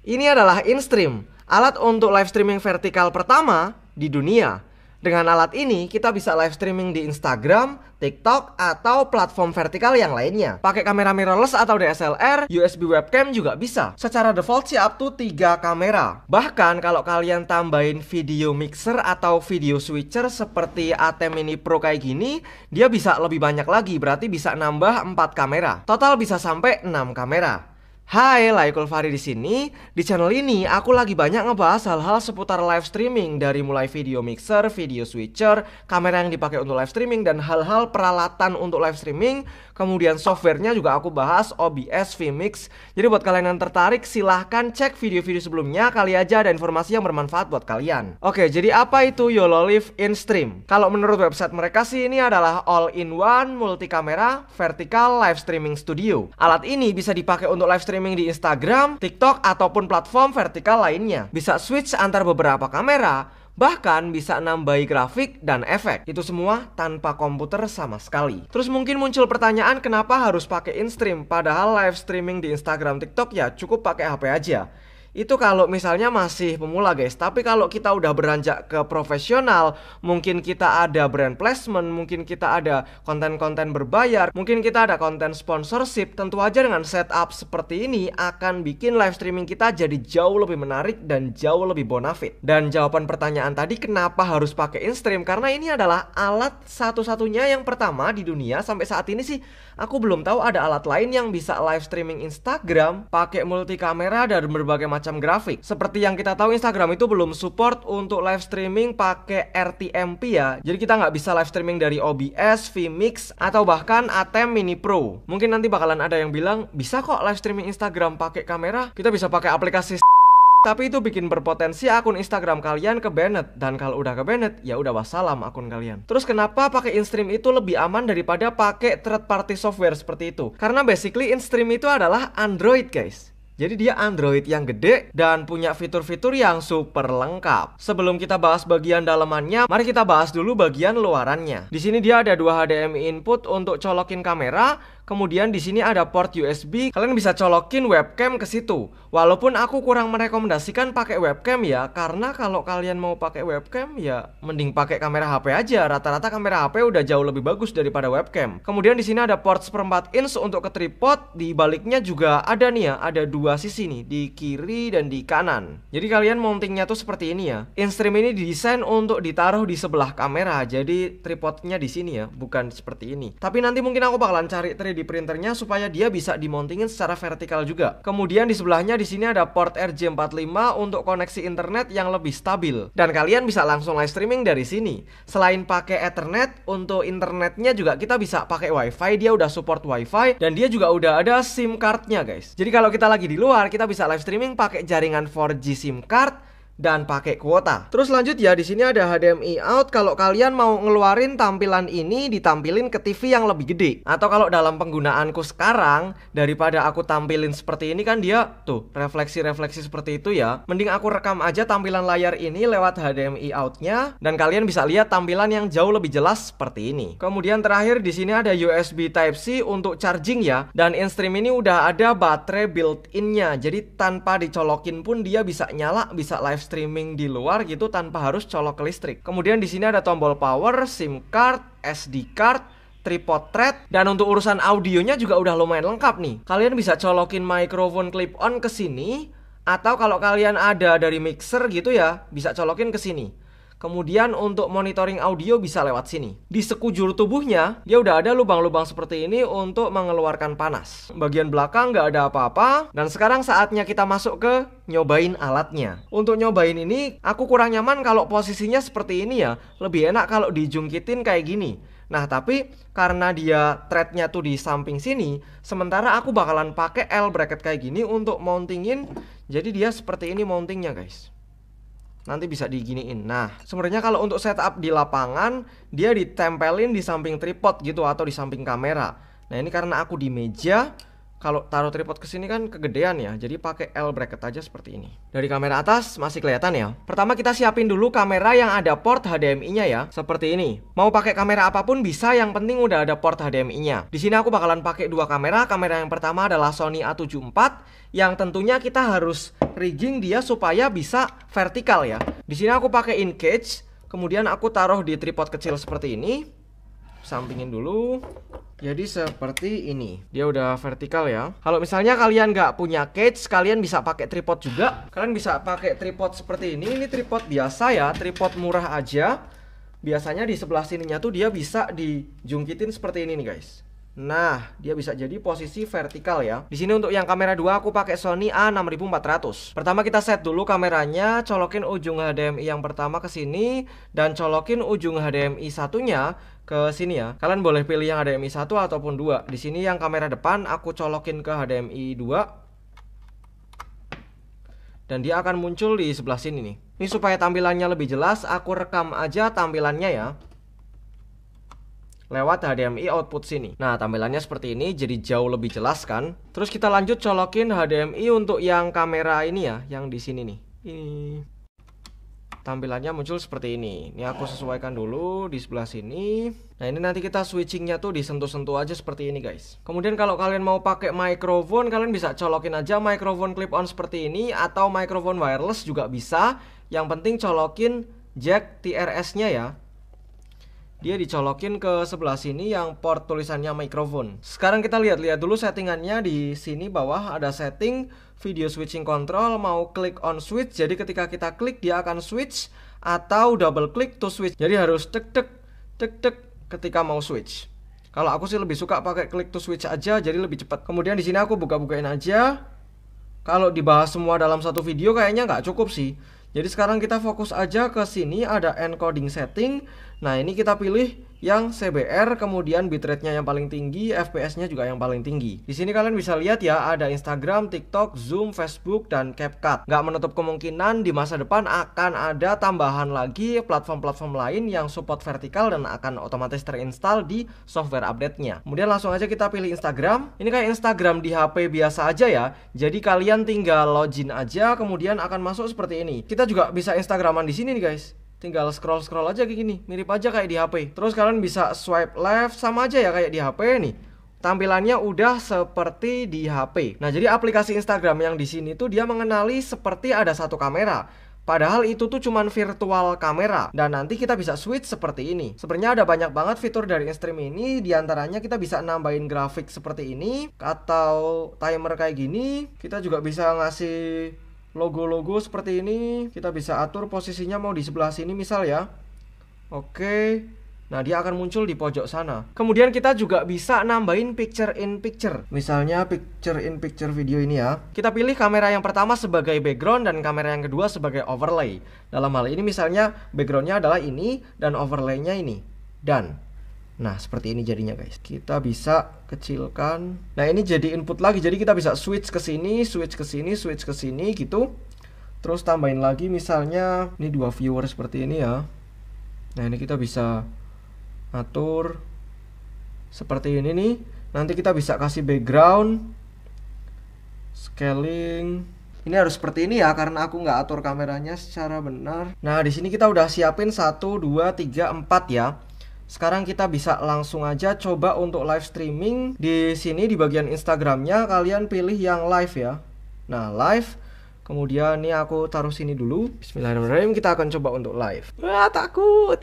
Ini adalah InStream, alat untuk live streaming vertikal pertama di dunia. Dengan alat ini, kita bisa live streaming di Instagram, TikTok, atau platform vertikal yang lainnya. Pakai kamera mirrorless atau DSLR, USB webcam juga bisa. Secara default sih up to 3 kamera. Bahkan kalau kalian tambahin video mixer atau video switcher seperti AT Mini Pro kayak gini, dia bisa lebih banyak lagi, berarti bisa nambah 4 kamera. Total bisa sampai 6 kamera. Hai, Laikul Fari di sini. Di channel ini aku lagi banyak ngebahas hal-hal seputar live streaming dari mulai video mixer, video switcher, kamera yang dipakai untuk live streaming dan hal-hal peralatan untuk live streaming kemudian softwarenya juga aku bahas OBS, Vmix. Jadi buat kalian yang tertarik silahkan cek video-video sebelumnya kali aja ada informasi yang bermanfaat buat kalian. Oke, jadi apa itu YOLO Live in Stream? Kalau menurut website mereka sih ini adalah all-in-one multi kamera vertical live streaming studio. Alat ini bisa dipakai untuk live streaming di Instagram, TikTok ataupun platform vertikal lainnya. Bisa switch antar beberapa kamera bahkan bisa nambahi grafik dan efek. Itu semua tanpa komputer sama sekali. Terus mungkin muncul pertanyaan kenapa harus pakai InStream padahal live streaming di Instagram TikTok ya cukup pakai HP aja itu kalau misalnya masih pemula guys tapi kalau kita udah beranjak ke profesional mungkin kita ada brand placement mungkin kita ada konten-konten berbayar mungkin kita ada konten sponsorship tentu aja dengan setup seperti ini akan bikin live streaming kita jadi jauh lebih menarik dan jauh lebih bonafit dan jawaban pertanyaan tadi kenapa harus pakai InStream karena ini adalah alat satu-satunya yang pertama di dunia sampai saat ini sih aku belum tahu ada alat lain yang bisa live streaming Instagram pakai multi kamera dan berbagai macam macam grafik. Seperti yang kita tahu Instagram itu belum support untuk live streaming pakai RTMP ya. Jadi kita nggak bisa live streaming dari OBS, Vmix, atau bahkan ATEM Mini Pro. Mungkin nanti bakalan ada yang bilang, bisa kok live streaming Instagram pakai kamera? Kita bisa pakai aplikasi tapi itu bikin berpotensi akun Instagram kalian ke banned dan kalau udah ke banned ya udah wassalam akun kalian. Terus kenapa pakai InStream itu lebih aman daripada pakai third party software seperti itu? Karena basically InStream itu adalah Android, guys. Jadi dia Android yang gede dan punya fitur-fitur yang super lengkap. Sebelum kita bahas bagian dalamannya, mari kita bahas dulu bagian luarannya. Di sini dia ada dua HDMI input untuk colokin kamera Kemudian di sini ada port USB, kalian bisa colokin webcam ke situ. Walaupun aku kurang merekomendasikan pakai webcam ya, karena kalau kalian mau pakai webcam ya mending pakai kamera HP aja. Rata-rata kamera HP udah jauh lebih bagus daripada webcam. Kemudian di sini ada port seperempat inch untuk ke tripod, di baliknya juga ada nih ya, ada dua sisi nih, di kiri dan di kanan. Jadi kalian mountingnya tuh seperti ini ya. Instream ini didesain untuk ditaruh di sebelah kamera, jadi tripodnya di sini ya, bukan seperti ini. Tapi nanti mungkin aku bakalan cari 3D 3D printernya supaya dia bisa dimontingin secara vertikal juga. Kemudian di sebelahnya di sini ada port RJ45 untuk koneksi internet yang lebih stabil. Dan kalian bisa langsung live streaming dari sini. Selain pakai Ethernet, untuk internetnya juga kita bisa pakai WiFi. Dia udah support WiFi dan dia juga udah ada SIM cardnya guys. Jadi kalau kita lagi di luar, kita bisa live streaming pakai jaringan 4G SIM card dan pakai kuota. Terus lanjut ya, di sini ada HDMI out. Kalau kalian mau ngeluarin tampilan ini ditampilin ke TV yang lebih gede. Atau kalau dalam penggunaanku sekarang daripada aku tampilin seperti ini kan dia tuh refleksi-refleksi seperti itu ya. Mending aku rekam aja tampilan layar ini lewat HDMI outnya dan kalian bisa lihat tampilan yang jauh lebih jelas seperti ini. Kemudian terakhir di sini ada USB Type C untuk charging ya dan InStream ini udah ada baterai built-innya. Jadi tanpa dicolokin pun dia bisa nyala, bisa live streaming di luar gitu tanpa harus colok ke listrik. Kemudian di sini ada tombol power, SIM card, SD card, tripod thread dan untuk urusan audionya juga udah lumayan lengkap nih. Kalian bisa colokin microphone clip on ke sini atau kalau kalian ada dari mixer gitu ya, bisa colokin ke sini. Kemudian untuk monitoring audio bisa lewat sini. Di sekujur tubuhnya, dia udah ada lubang-lubang seperti ini untuk mengeluarkan panas. Bagian belakang nggak ada apa-apa. Dan sekarang saatnya kita masuk ke nyobain alatnya. Untuk nyobain ini, aku kurang nyaman kalau posisinya seperti ini ya. Lebih enak kalau dijungkitin kayak gini. Nah, tapi karena dia threadnya tuh di samping sini, sementara aku bakalan pakai L bracket kayak gini untuk mountingin. Jadi dia seperti ini mountingnya, guys nanti bisa diginiin. Nah, sebenarnya kalau untuk setup di lapangan, dia ditempelin di samping tripod gitu atau di samping kamera. Nah, ini karena aku di meja, kalau taruh tripod ke sini kan kegedean ya, jadi pakai L bracket aja seperti ini. Dari kamera atas masih kelihatan ya. Pertama kita siapin dulu kamera yang ada port HDMI-nya ya, seperti ini. Mau pakai kamera apapun bisa, yang penting udah ada port HDMI-nya. Di sini aku bakalan pakai dua kamera. Kamera yang pertama adalah Sony A74 yang tentunya kita harus rigging dia supaya bisa vertikal ya. Di sini aku pakai in cage, kemudian aku taruh di tripod kecil seperti ini. Sampingin dulu. Jadi seperti ini. Dia udah vertikal ya. Kalau misalnya kalian nggak punya cage, kalian bisa pakai tripod juga. Kalian bisa pakai tripod seperti ini. Ini tripod biasa ya, tripod murah aja. Biasanya di sebelah sininya tuh dia bisa dijungkitin seperti ini nih guys. Nah, dia bisa jadi posisi vertikal ya. Di sini untuk yang kamera 2 aku pakai Sony A6400. Pertama kita set dulu kameranya, colokin ujung HDMI yang pertama ke sini dan colokin ujung HDMI satunya ke sini ya. Kalian boleh pilih yang HDMI 1 ataupun 2. Di sini yang kamera depan aku colokin ke HDMI 2 dan dia akan muncul di sebelah sini nih. Ini supaya tampilannya lebih jelas, aku rekam aja tampilannya ya lewat HDMI output sini. Nah, tampilannya seperti ini jadi jauh lebih jelas kan? Terus kita lanjut colokin HDMI untuk yang kamera ini ya, yang di sini nih. Ini tampilannya muncul seperti ini. Ini aku sesuaikan dulu di sebelah sini. Nah, ini nanti kita switchingnya tuh disentuh-sentuh aja seperti ini, guys. Kemudian kalau kalian mau pakai microphone, kalian bisa colokin aja microphone clip on seperti ini atau microphone wireless juga bisa. Yang penting colokin jack TRS-nya ya dia dicolokin ke sebelah sini yang port tulisannya microphone. Sekarang kita lihat-lihat dulu settingannya di sini bawah ada setting video switching control mau klik on switch. Jadi ketika kita klik dia akan switch atau double klik to switch. Jadi harus tek tek tek tek ketika mau switch. Kalau aku sih lebih suka pakai klik to switch aja jadi lebih cepat. Kemudian di sini aku buka-bukain aja. Kalau dibahas semua dalam satu video kayaknya nggak cukup sih. Jadi sekarang kita fokus aja ke sini ada encoding setting. Nah, ini kita pilih yang CBR kemudian bitrate-nya yang paling tinggi, FPS-nya juga yang paling tinggi. Di sini kalian bisa lihat ya ada Instagram, TikTok, Zoom, Facebook dan CapCut. Gak menutup kemungkinan di masa depan akan ada tambahan lagi platform-platform lain yang support vertikal dan akan otomatis terinstall di software update-nya. Kemudian langsung aja kita pilih Instagram. Ini kayak Instagram di HP biasa aja ya. Jadi kalian tinggal login aja kemudian akan masuk seperti ini. Kita juga bisa Instagraman di sini nih guys tinggal scroll scroll aja kayak gini mirip aja kayak di HP terus kalian bisa swipe left sama aja ya kayak di HP nih tampilannya udah seperti di HP nah jadi aplikasi Instagram yang di sini tuh dia mengenali seperti ada satu kamera Padahal itu tuh cuman virtual kamera dan nanti kita bisa switch seperti ini. Sebenarnya ada banyak banget fitur dari Instream ini, Di antaranya kita bisa nambahin grafik seperti ini atau timer kayak gini. Kita juga bisa ngasih logo-logo seperti ini kita bisa atur posisinya mau di sebelah sini misal ya oke nah dia akan muncul di pojok sana kemudian kita juga bisa nambahin picture in picture misalnya picture in picture video ini ya kita pilih kamera yang pertama sebagai background dan kamera yang kedua sebagai overlay dalam hal ini misalnya backgroundnya adalah ini dan overlaynya ini dan Nah, seperti ini jadinya guys. Kita bisa kecilkan. Nah, ini jadi input lagi. Jadi kita bisa switch ke sini, switch ke sini, switch ke sini gitu. Terus tambahin lagi misalnya ini dua viewer seperti ini ya. Nah, ini kita bisa atur seperti ini nih. Nanti kita bisa kasih background scaling ini harus seperti ini ya karena aku nggak atur kameranya secara benar. Nah, di sini kita udah siapin satu dua tiga empat ya. Sekarang kita bisa langsung aja coba untuk live streaming di sini di bagian Instagramnya kalian pilih yang live ya. Nah live, kemudian ini aku taruh sini dulu. Bismillahirrahmanirrahim kita akan coba untuk live. Wah takut.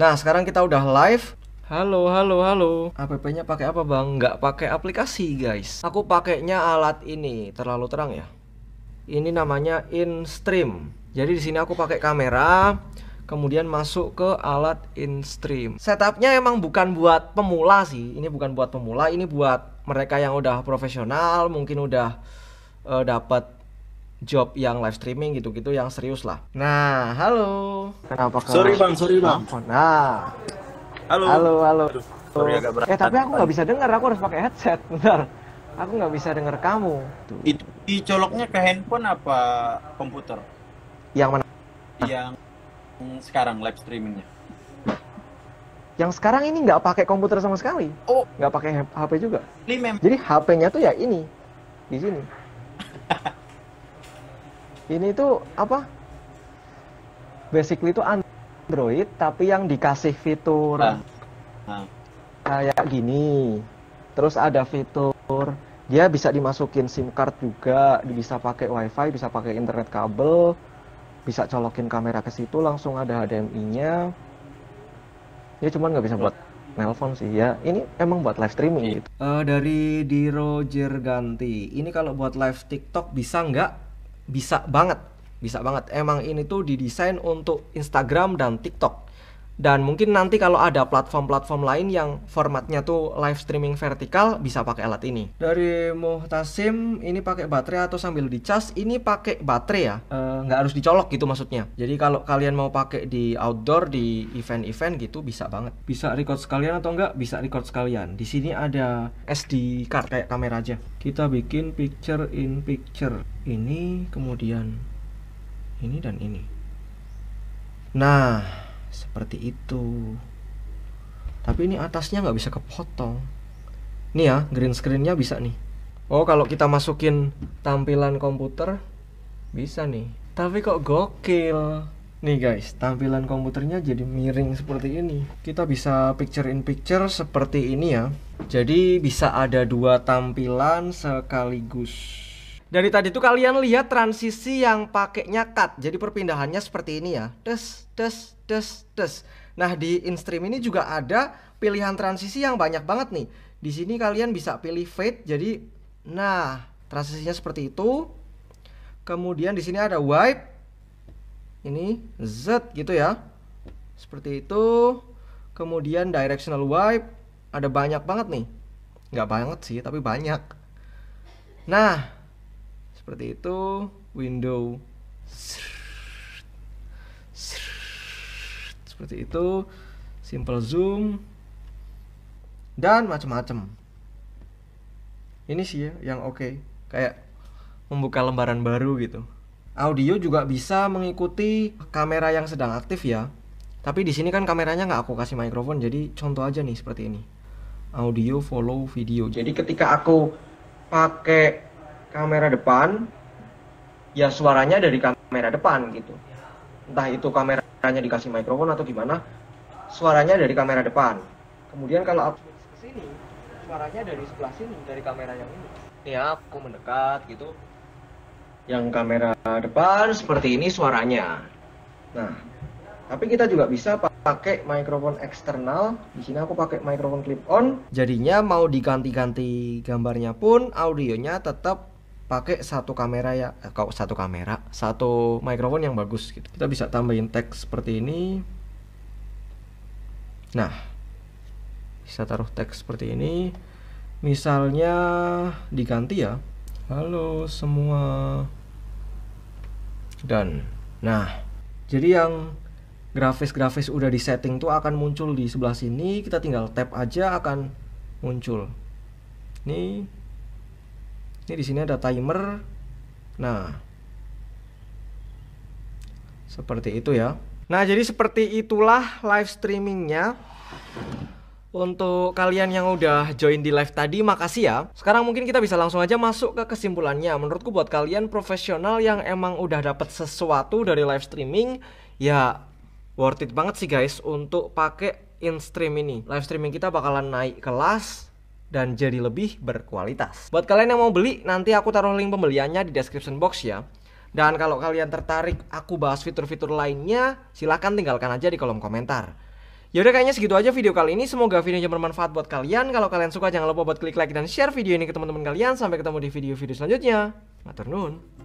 Nah sekarang kita udah live. Halo, halo, halo. APP-nya pakai apa bang? Nggak pakai aplikasi guys. Aku pakainya alat ini. Terlalu terang ya. Ini namanya InStream. Jadi di sini aku pakai kamera kemudian masuk ke alat in stream. Setupnya emang bukan buat pemula sih, ini bukan buat pemula, ini buat mereka yang udah profesional, mungkin udah uh, eh, dapat job yang live streaming gitu-gitu yang serius lah. Nah, halo. Kenapa kamu? Sorry bang, sorry bang. Nah, halo. Halo, halo. sorry Eh tapi aku nggak bisa dengar, aku harus pakai headset. Bentar. Aku nggak bisa dengar kamu. Tuh. Itu dicoloknya ke handphone apa komputer? Yang mana? Yang sekarang live streamingnya? Yang sekarang ini nggak pakai komputer sama sekali. Oh, nggak pakai HP juga. Ini Jadi HP-nya tuh ya ini di sini. ini tuh apa? Basically itu Android tapi yang dikasih fitur ah. Ah. kayak gini. Terus ada fitur dia bisa dimasukin SIM card juga, bisa pakai WiFi, bisa pakai internet kabel, bisa colokin kamera ke situ langsung ada HDMI-nya ya cuman nggak bisa buat nelpon sih ya ini emang buat live streaming iya. gitu uh, dari di Roger Ganti ini kalau buat live TikTok bisa nggak bisa banget bisa banget emang ini tuh didesain untuk Instagram dan TikTok dan mungkin nanti kalau ada platform-platform lain yang formatnya tuh live streaming vertikal bisa pakai alat ini. Dari Muhtasim ini pakai baterai atau sambil dicas ini pakai baterai ya, eh, nggak uh, harus dicolok gitu maksudnya. Jadi kalau kalian mau pakai di outdoor di event-event gitu bisa banget. Bisa record sekalian atau enggak? Bisa record sekalian. Di sini ada SD card kayak kamera aja. Kita bikin picture in picture. Ini kemudian ini dan ini. Nah, seperti itu tapi ini atasnya nggak bisa kepotong nih ya green screennya bisa nih oh kalau kita masukin tampilan komputer bisa nih tapi kok gokil nih guys tampilan komputernya jadi miring seperti ini kita bisa picture in picture seperti ini ya jadi bisa ada dua tampilan sekaligus dari tadi tuh kalian lihat transisi yang pakainya cut jadi perpindahannya seperti ini ya tes tes des des. Nah, di InStream ini juga ada pilihan transisi yang banyak banget nih. Di sini kalian bisa pilih fade jadi nah, transisinya seperti itu. Kemudian di sini ada wipe. Ini Z gitu ya. Seperti itu. Kemudian directional wipe ada banyak banget nih. Nggak banget sih, tapi banyak. Nah, seperti itu window seperti itu simple zoom dan macam-macam ini sih ya yang oke okay. kayak membuka lembaran baru gitu audio juga bisa mengikuti kamera yang sedang aktif ya tapi di sini kan kameranya nggak aku kasih mikrofon jadi contoh aja nih seperti ini audio follow video jadi ketika aku pakai kamera depan ya suaranya dari kamera depan gitu entah itu kamera hanya dikasih mikrofon atau gimana suaranya dari kamera depan kemudian kalau aku ke sini suaranya dari sebelah sini dari kamera yang ini ya aku mendekat gitu yang kamera depan seperti ini suaranya nah tapi kita juga bisa pakai mikrofon eksternal. Di sini aku pakai mikrofon clip on. Jadinya mau diganti-ganti gambarnya pun audionya tetap pakai satu kamera ya eh, kok satu kamera satu mikrofon yang bagus gitu kita bisa tambahin teks seperti ini nah bisa taruh teks seperti ini misalnya diganti ya halo semua dan nah jadi yang grafis-grafis udah di setting tuh akan muncul di sebelah sini kita tinggal tap aja akan muncul nih ini di sini ada timer nah seperti itu ya nah jadi seperti itulah live streamingnya untuk kalian yang udah join di live tadi, makasih ya. Sekarang mungkin kita bisa langsung aja masuk ke kesimpulannya. Menurutku buat kalian profesional yang emang udah dapat sesuatu dari live streaming, ya worth it banget sih guys untuk pakai in stream ini. Live streaming kita bakalan naik kelas dan jadi lebih berkualitas. Buat kalian yang mau beli, nanti aku taruh link pembeliannya di description box ya. Dan kalau kalian tertarik aku bahas fitur-fitur lainnya, silahkan tinggalkan aja di kolom komentar. Yaudah kayaknya segitu aja video kali ini. Semoga videonya bermanfaat buat kalian. Kalau kalian suka jangan lupa buat klik like dan share video ini ke teman-teman kalian. Sampai ketemu di video-video selanjutnya. Maturnun.